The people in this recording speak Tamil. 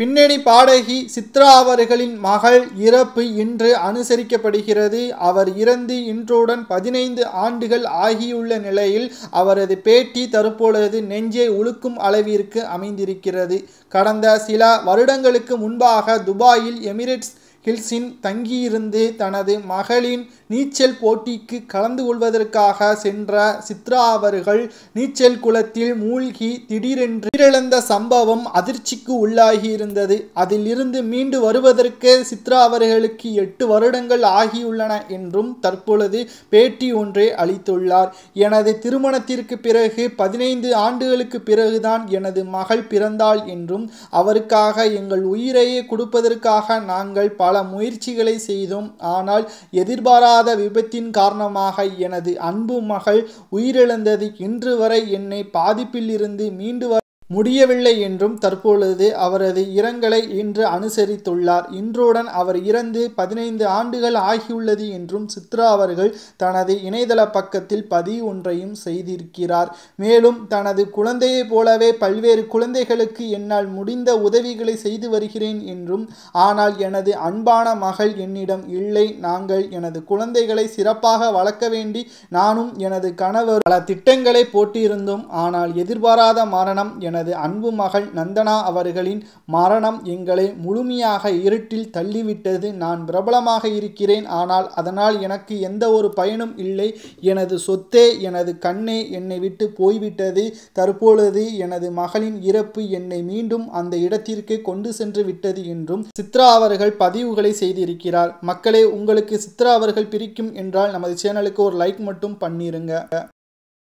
பின்னணி பாடகி சித்ரா அவர்களின் மகள் இறப்பு இன்று அனுசரிக்கப்படுகிறது அவர் இறந்து இன்றுடன் பதினைந்து ஆண்டுகள் ஆகியுள்ள நிலையில் அவரது பேட்டி தற்பொழுது நெஞ்சை உழுக்கும் அளவிற்கு அமைந்திருக்கிறது கடந்த சில வருடங்களுக்கு முன்பாக துபாயில் எமிரேட்ஸ் ஹில்ஸின் தங்கியிருந்து தனது மகளின் நீச்சல் போட்டிக்கு கலந்து கொள்வதற்காக சென்ற சித்ரா அவர்கள் நீச்சல் குளத்தில் மூழ்கி திடீரென்று உயிரிழந்த சம்பவம் அதிர்ச்சிக்கு உள்ளாகி இருந்தது அதிலிருந்து மீண்டு வருவதற்கு சித்ரா அவர்களுக்கு எட்டு வருடங்கள் ஆகியுள்ளன என்றும் தற்பொழுது பேட்டி ஒன்றை அளித்துள்ளார் எனது திருமணத்திற்கு பிறகு பதினைந்து ஆண்டுகளுக்கு பிறகுதான் எனது மகள் பிறந்தாள் என்றும் அவருக்காக எங்கள் உயிரையே கொடுப்பதற்காக நாங்கள் பல பல முயற்சிகளை செய்தோம் ஆனால் எதிர்பாராத விபத்தின் காரணமாக எனது அன்பு மகள் உயிரிழந்தது இன்று வரை என்னை பாதிப்பில் இருந்து மீண்டு முடியவில்லை என்றும் தற்பொழுது அவரது இரங்கலை இன்று அனுசரித்துள்ளார் இன்றுடன் அவர் இறந்து பதினைந்து ஆண்டுகள் ஆகியுள்ளது என்றும் சித்ரா அவர்கள் தனது இணையதள பக்கத்தில் பதிவு ஒன்றையும் செய்திருக்கிறார் மேலும் தனது குழந்தையை போலவே பல்வேறு குழந்தைகளுக்கு என்னால் முடிந்த உதவிகளை செய்து வருகிறேன் என்றும் ஆனால் எனது அன்பான மகள் என்னிடம் இல்லை நாங்கள் எனது குழந்தைகளை சிறப்பாக வளர்க்க வேண்டி நானும் எனது கணவர் பல திட்டங்களை போட்டியிருந்தோம் ஆனால் எதிர்பாராத மரணம் என எனது அன்பு மகள் நந்தனா அவர்களின் மரணம் எங்களை முழுமையாக இருட்டில் தள்ளிவிட்டது நான் பிரபலமாக இருக்கிறேன் ஆனால் அதனால் எனக்கு எந்த ஒரு பயனும் இல்லை எனது சொத்தே எனது கண்ணே என்னை விட்டு போய்விட்டது தற்பொழுது எனது மகளின் இறப்பு என்னை மீண்டும் அந்த இடத்திற்கு கொண்டு சென்று விட்டது என்றும் சித்ரா அவர்கள் பதிவுகளை செய்திருக்கிறார் மக்களே உங்களுக்கு சித்ரா அவர்கள் பிரிக்கும் என்றால் நமது சேனலுக்கு ஒரு லைக் மட்டும் பண்ணிருங்க